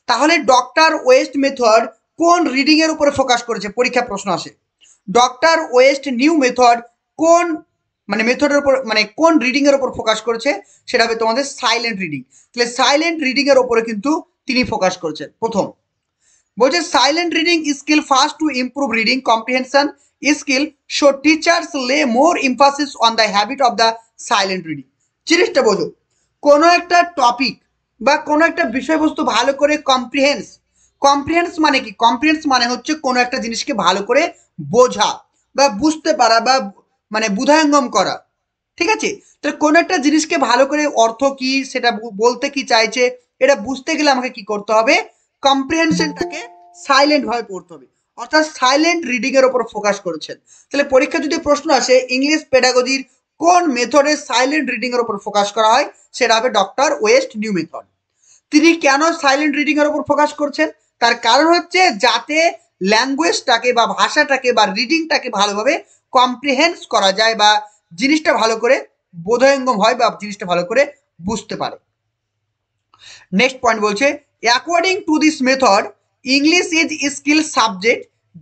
S1: তাহলে ডক্টর ওয়েস্ট মেথড কোন রিডিংয়ের উপরে ফোকাস করেছে পরীক্ষা প্রশ্ন আসে ডক্টর ওয়েস্ট নিউ মেথড কোন মানে মেথডের উপর মানে কোন রিডিংয়ের উপর ফোকাস করেছে সেটা হবে তোমাদের সাইলেন্ট রিডিং তাহলে সাইলেন্ট রিডিংয়ের উপরে কিন্তু তিনি ফোকাস করেছেন প্রথম বলছে silent reading skill first to improve reading comprehension skill so teachers lay more emphasis on the habit of the silent reading জিনিসটা বোঝো কোনো একটা টপিক বা কোনো একটা বিষয়বস্তু ভালো করে কম্প্রিহেন্স কম্প্রিহেন্স মানে কি কম্প্রিহেন্স মানে হচ্ছে কোনো একটা জিনিসকে ভালো করে বোঝা বা বুঝতে পারা বা মানে বুধায়ঙ্গম করা ঠিক আছে তো কোনো একটা জিনিসকে ভালো করে অর্থ কি সেটা বলতে কি চাইছে এটা বুঝতে গেলে আমাকে কি করতে হবে কম্প্রিহেনশনটাকে সাইলেন্ট ভাবে পড়তে হবে অর্থাৎ সাইলেন্ট রিডিং এর উপর ফোকাস করেছেন তাহলে পরীক্ষা যদি প্রশ্ন আসে ইংলিশ পেডাগজির কোন মেথডে সাইলেন্ট রিডিং এর উপর ফোকাস করা হয় সেটা হবে ডক্টর ওয়েস্ট নিউ মেথড তিনি কেন সাইলেন্ট রিডিং এর উপর ফোকাস করছেন তার কারণ হচ্ছে যাতে ল্যাঙ্গুয়েজটাকে বা ভাষাটাকে বা রিডিংটাকে ভালোভাবে কম্প্রিহেন্স করা যায় বা জিনিসটা ভালো করে বোধয়ঙ্গম হয় বা জিনিসটা ভালো করে বুঝতে পারে নেক্সট পয়েন্ট বলছে according to this method English is skill subject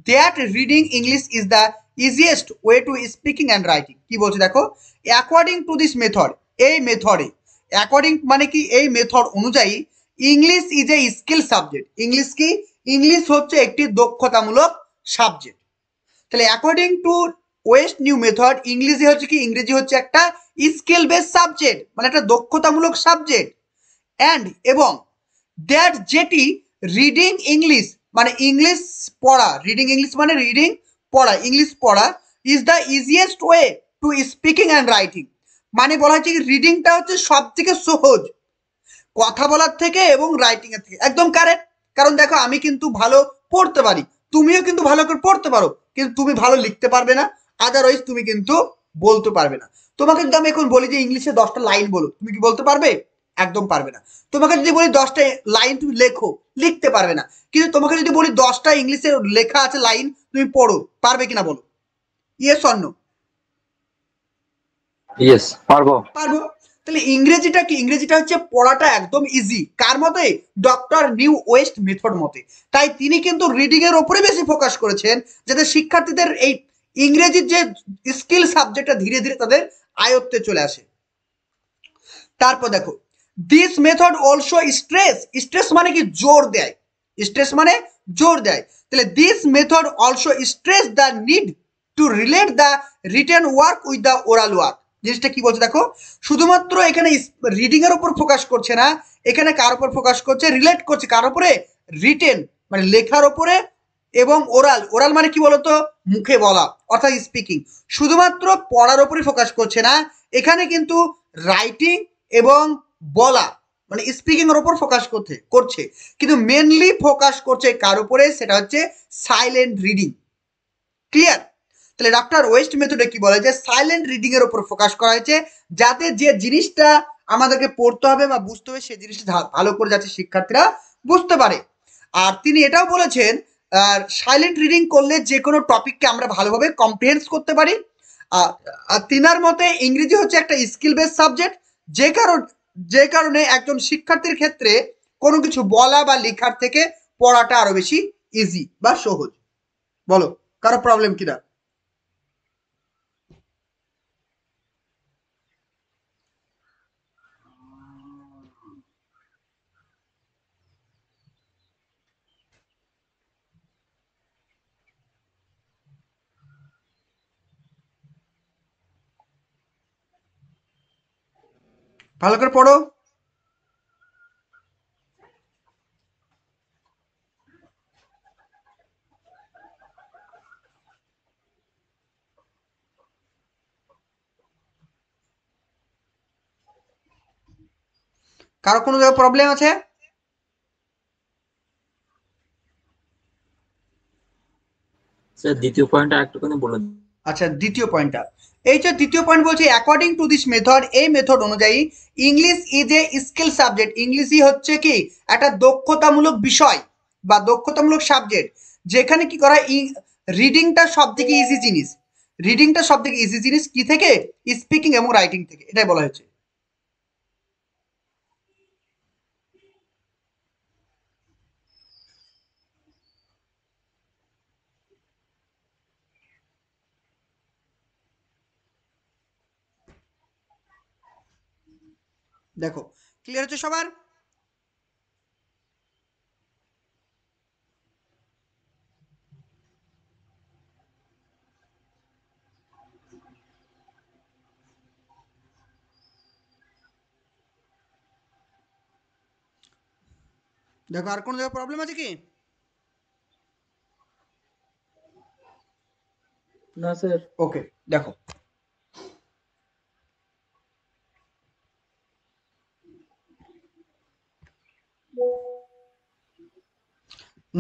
S1: that reading English is the easiest way to speaking and writing কি বলছে দেখো অ্যাকর্ডিং টু দিস মেথড এই মেথডে অ্যাকর্ডিং মানে কি এই মেথড অনুযায়ী English is a skill subject English কি ইংলিশ হচ্ছে একটি দক্ষতামূলক সাবজেক্ট তাহলে according to West new method ইংলিশে হচ্ছে কি ইংরেজি হচ্ছে একটা স্কিল বেস সাবজেক্ট মানে একটা দক্ষতামূলক সাবজেক্ট অ্যান্ড এবং দ্যাট যেটি রিডিং ইংলিশ মানে ইংলিশ পড়া রিডিং ইংলিশ মানে রিডিং পড়া ইংলিশ পড়া is the easiest way to speaking and writing মানে বলা হচ্ছে কি রিডিংটা হচ্ছে সব থেকে সহজ কথা বলার থেকে এবং রাইটিংয়ের থেকে একদম কারেক্ট কারণ দেখো আমি কিন্তু ভালো পড়তে পারি তুমিও কিন্তু ভালো করে পড়তে পারো কিন্তু তুমি ভালো লিখতে পারবে না আদারওয়াইজ তুমি কিন্তু বলতে পারবে না তোমাকে একদম আমি এখন বলি যে ইংলিশে দশটা লাইন বলো তুমি কি বলতে পারবে একদম পারবে না তোমাকে যদি বলি দশটা লাইন তুমি লেখো লিখতে পারবে না কিন্তু তোমাকে যদি বলি দশটা ইংলিশে লেখা আছে লাইন তুমি পড়ো পারবে কিনা বলো ইয়ে স্বর্ণ পারবো তাহলে ইংরেজিটা কি ইংরেজিটা হচ্ছে পড়াটা একদম ইজি কার মতে ডক্টর নিউ ওয়েস্ট মেথড মতে তাই তিনি কিন্তু রিডিং এর ওপরে বেশি ফোকাস করেছেন যাতে শিক্ষার্থীদের এই ইংরেজির যে স্কিল সাবজেক্টটা ধীরে ধীরে তাদের আয়ত্তে চলে আসে তারপর দেখো this method also stress stress মানে কি জোর দেয় স্ট্রেস মানে জোর দেয় তাহলে this method also stress the need to relate the written work with the oral work জিনিসটা কি বলছে দেখো শুধুমাত্র এখানে রিডিং এর উপর ফোকাস করছে না এখানে কার উপর ফোকাস করছে রিলেট করছে কার উপরে রিটেন মানে লেখার উপরে এবং ওরাল ওরাল মানে কি বলতো মুখে বলা অর্থাৎ স্পিকিং শুধুমাত্র পড়ার উপরে ফোকাস করছে না এখানে কিন্তু রাইটিং এবং বলা মানে স্পিকিং এর উপর ফোকাস করতে করছে কিন্তু মেনলি ফোকাস করছে কার উপরে সেটা হচ্ছে সাইলেন্ট রিডিং ক্লিয়ার তাহলে ডাক্তার ওয়েস্ট মেথডে কি বলে যে সাইলেন্ট রিডিং এর উপর ফোকাস করা হয়েছে যাতে যে জিনিসটা আমাদেরকে পড়তে হবে বা বুঝতে হবে সেই জিনিসটা ভালো করে যাচ্ছে শিক্ষার্থীরা বুঝতে পারে আর তিনি এটাও বলেছেন আর সাইলেন্ট রিডিং করলে যে কোনো টপিককে আমরা ভালোভাবে কম্প্রিহেন্স করতে পারি আর তিনার মতে ইংরেজি হচ্ছে একটা স্কিল বেস সাবজেক্ট যে কারণ যে কারণে একজন শিক্ষার্থীর ক্ষেত্রে কোনো কিছু বলা বা লেখার থেকে পড়াটা আরো বেশি ইজি বা সহজ বলো কারো প্রবলেম কিনা ভালো করে পড়ো কারো কোনো জায়গায় প্রবলেম আছে স্যার দ্বিতীয় পয়েন্টটা আচ্ছা দ্বিতীয় পয়েন্টটা এই যে দ্বিতীয় পয়েন্ট বলছি অ্যাকর্ডিং টু দিস মেথড এই মেথড অনুযায়ী English is a skill subject ইংলিশই হচ্ছে কি একটা দক্ষতামূলক বিষয় বা দক্ষতামূলক সাবজেক্ট যেখানে কি করা রিডিংটা সব থেকে ইজি জিনিস রিডিংটা সব থেকে ইজি জিনিস কি থেকে স্পিকিং এবং রাইটিং থেকে এটাই বলা হয়েছে দেখো ক্লিয়ার হচ্ছে সবার দেখো আর কোনো জায়গায় প্রবলেম আছে কি না স্যার ওকে দেখো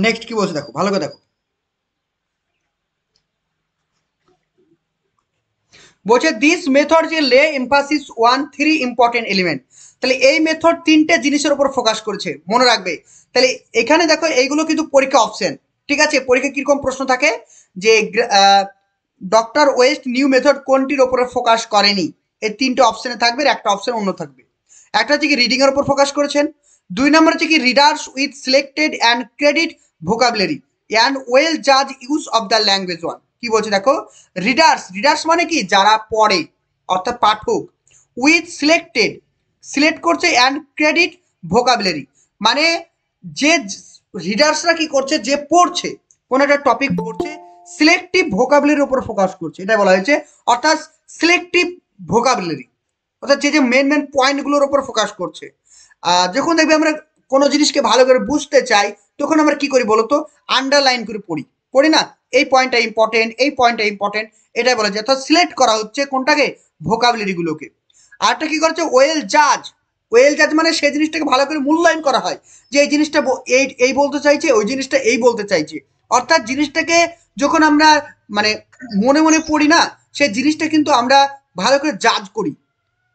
S1: নেক্সট কি বলছে দেখো ভালো করে দেখো বলছে দিস মেথড যে lay emphasis on three important element তাহলে এই মেথড তিনটে জিনিসের উপর ফোকাস করেছে মনে রাখবে তাহলে এখানে দেখো এইগুলো কিন্তু পরীক্ষা অপশন ঠিক আছে পরীক্ষা কীরকম প্রশ্ন থাকে যে ডক্টর ওয়েস্ট নিউ মেথড কোনটির ওপরে ফোকাস করেনি এই তিনটে অপশনে থাকবে একটা অপশন অন্য থাকবে একটা হচ্ছে কি রিডিংয়ের ওপর ফোকাস করেছেন দুই নম্বর হচ্ছে কি readers with selected and graded vocabulary and well জাজ use of the language one কি বলছে দেখো রিডার্স রিডার্স মানে কি যারা পড়ে অর্থাৎ পাঠক উইথ সিলেক্টেড সিলেক্ট করছে অ্যান্ড ক্রেডিট ভোকাবুলারি মানে যে রিডার্সরা কি করছে যে পড়ছে কোনো একটা টপিক পড়ছে সিলেক্টিভ ভোকাবুলারির উপর ফোকাস করছে এটা বলা হয়েছে অর্থাৎ সিলেক্টিভ ভোকাবুলারি অর্থাৎ যে যে মেন মেন পয়েন্টগুলোর উপর ফোকাস করছে যখন দেখবে আমরা কোনো জিনিসকে ভালো করে বুঝতে চাই তখন আমরা কি করি বলতো আন্ডারলাইন করে পড়ি পড়ি না এই পয়েন্টটা ইম্পর্টেন্ট এই পয়েন্টটা ইম্পর্টেন্ট এটাই বলা যায় অর্থাৎ সিলেক্ট করা হচ্ছে কোনটাকে ভোকাবুলারিগুলোকে আরটা কি করছে ওয়েল জাজ ওয়েল জাজ মানে সেই জিনিসটাকে ভালো করে মূল্যায়ন করা হয় যে এই জিনিসটা এই এই বলতে চাইছে ওই জিনিসটা এই বলতে চাইছে অর্থাৎ জিনিসটাকে যখন আমরা মানে মনে মনে পড়ি না সেই জিনিসটা কিন্তু আমরা ভালো করে জাজ করি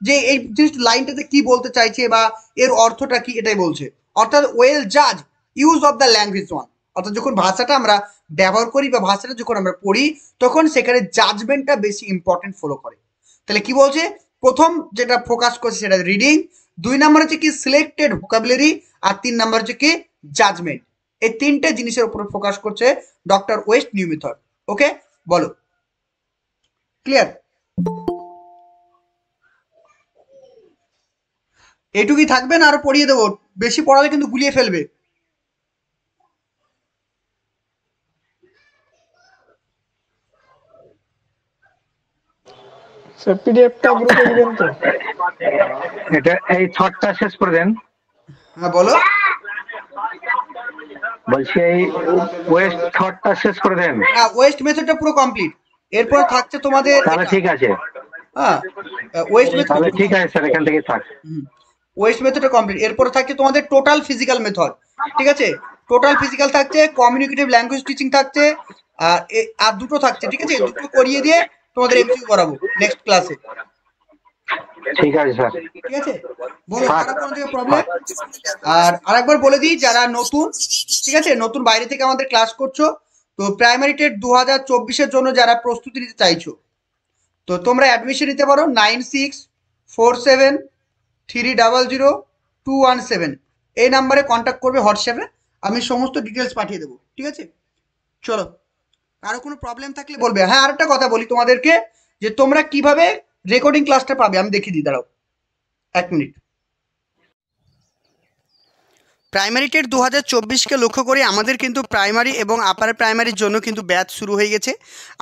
S1: যে এই লাইনটাতে কি বলতে চাইছে বা এর অর্থটা কি এটাই বলছে অর্থাৎ ওয়েল জাজ use of the language one অর্থাৎ যখন ভাষাটা আমরা ব্যবহার করি বা ভাষাটা যখন আমরা পড়ি তখন সেখানে জাজমেন্টটা বেশি ইম্পর্টেন্ট ফলো করে তাহলে কি বলছে প্রথম যেটা ফোকাস করছে সেটা রিডিং দুই নাম্বার হচ্ছে কি সিলেক্টেড ভোকাবুলারি আর তিন নাম্বার হচ্ছে কি জাজমেন্ট এই তিনটে জিনিসের উপর ফোকাস করছে doctor West new method okay বলো ক্লিয়ার এটুকুই থাকবেন আরো পড়িয়ে দেবো বেশি পড়ালে কিন্তু গুলিয়ে ফেলবে হ্যাঁ বলো বলছি এই ওয়েস্ট থটটা শেষ করে দেন হ্যাঁ ওয়েস্ট পুরো কমপ্লিট এরপর থাকছে তোমাদের ঠিক আছে হ্যাঁ, ওয়েস্ট ঠিক আছে স্যার এখান থেকে থাক ওয়েস্ট মেথডটা কমপ্লিট এরপরে থাকছে তোমাদের টোটাল ফিজিক্যাল মেথড ঠিক আছে টোটাল ফিজিক্যাল থাকছে কমিউনিকেটিভ ল্যাঙ্গুয়েজ টিচিং থাকছে আর আর দুটো থাকছে ঠিক আছে দুটো করিয়ে দিয়ে তোমাদের এমসিকিউ করাবো নেক্সট ক্লাসে ঠিক আছে স্যার ঠিক আছে বলো কোনো থেকে প্রবলেম আর আরেকবার বলে দিই যারা নতুন ঠিক আছে নতুন বাইরে থেকে আমাদের ক্লাস করছো তো প্রাইমারি টেট দু হাজার চব্বিশের জন্য যারা প্রস্তুতি নিতে চাইছো তো তোমরা অ্যাডমিশন নিতে পারো nine six four seven three double zero two one seven এই নাম্বারে কন্ট্যাক্ট করবে হোয়াটসঅ্যাপে আমি সমস্ত ডিটেলস পাঠিয়ে দেবো ঠিক আছে চলো আরও কোনো প্রবলেম থাকলে বলবে হ্যাঁ আরেকটা কথা বলি তোমাদেরকে যে তোমরা কিভাবে রেকর্ডিং ক্লাসটা পাবে আমি দেখিয়ে দিই দাঁড়াও এক মিনিট প্রাইমারি টেট দু হাজার চব্বিশকে লক্ষ্য করে আমাদের কিন্তু প্রাইমারি এবং আপার প্রাইমারির জন্য কিন্তু ব্যাচ শুরু হয়ে গেছে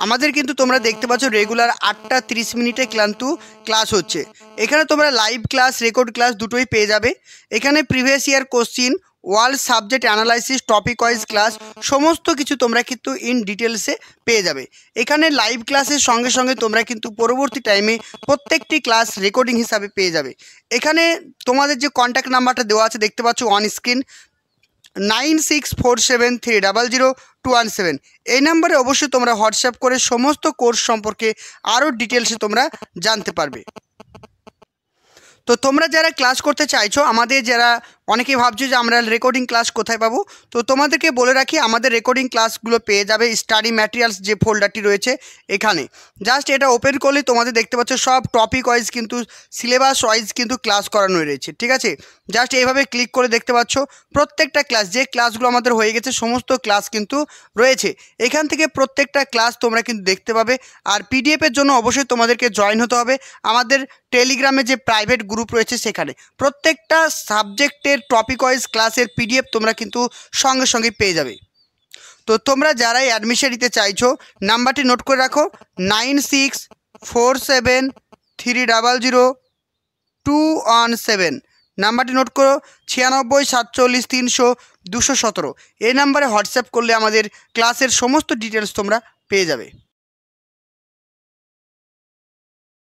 S1: আমাদের কিন্তু তোমরা দেখতে পাচ্ছ রেগুলার আটটা তিরিশ মিনিটে ক্লান্তু ক্লাস হচ্ছে এখানে তোমরা লাইভ ক্লাস রেকর্ড ক্লাস দুটোই পেয়ে যাবে এখানে previous year question world subject analysis topic wise class সমস্ত কিছু তোমরা কিন্তু ইন ডিটেলসে পেয়ে যাবে এখানে লাইভ ক্লাসের সঙ্গে সঙ্গে তোমরা কিন্তু পরবর্তী টাইমে প্রত্যেকটি ক্লাস রেকর্ডিং হিসাবে পেয়ে যাবে এখানে তোমাদের যে কন্ট্যাক্ট নাম্বারটা দেওয়া আছে দেখতে পাচ্ছ on screen nine six four seven three double zero two one seven এই নাম্বারে অবশ্যই তোমরা হোয়াটসঅ্যাপ করে সমস্ত কোর্স সম্পর্কে আরও ডিটেলসে তোমরা জানতে পারবে তো তোমরা যারা ক্লাস করতে চাইছো আমাদের যারা অনেকে ভাবছো যে আমরা রেকর্ডিং ক্লাস কোথায় পাবো তো তোমাদেরকে বলে রাখি আমাদের রেকর্ডিং ক্লাসগুলো পেয়ে যাবে স্টাডি ম্যাটেরিয়ালস যে ফোল্ডারটি রয়েছে এখানে জাস্ট এটা ওপেন করলে তোমাদের দেখতে পাচ্ছ সব টপিক ওয়াইজ কিন্তু সিলেবাস ওয়াইজ কিন্তু ক্লাস করানো রয়েছে ঠিক আছে জাস্ট এইভাবে ক্লিক করে দেখতে পাচ্ছ প্রত্যেকটা ক্লাস যে ক্লাসগুলো আমাদের হয়ে গেছে সমস্ত ক্লাস কিন্তু রয়েছে এখান থেকে প্রত্যেকটা ক্লাস তোমরা কিন্তু দেখতে পাবে আর পিডিএফের জন্য অবশ্যই তোমাদেরকে জয়েন হতে হবে আমাদের টেলিগ্রামে যে প্রাইভেট গ্রুপ গ্রুপ রয়েছে সেখানে প্রত্যেকটা সাবজেক্টের টপিক ওয়াইজ ক্লাসের পিডিএফ তোমরা কিন্তু সঙ্গে সঙ্গে পেয়ে যাবে তো তোমরা যারাই অ্যাডমিশন নিতে চাইছো নাম্বারটি নোট করে রাখো nine six four seven three double zero two one seven নাম্বারটি নোট করো ছিয়ানব্বই সাতচল্লিশ তিনশো দুশো সতেরো এই নাম্বারে হোয়াটসঅ্যাপ করলে আমাদের ক্লাসের সমস্ত ডিটেলস তোমরা পেয়ে যাবে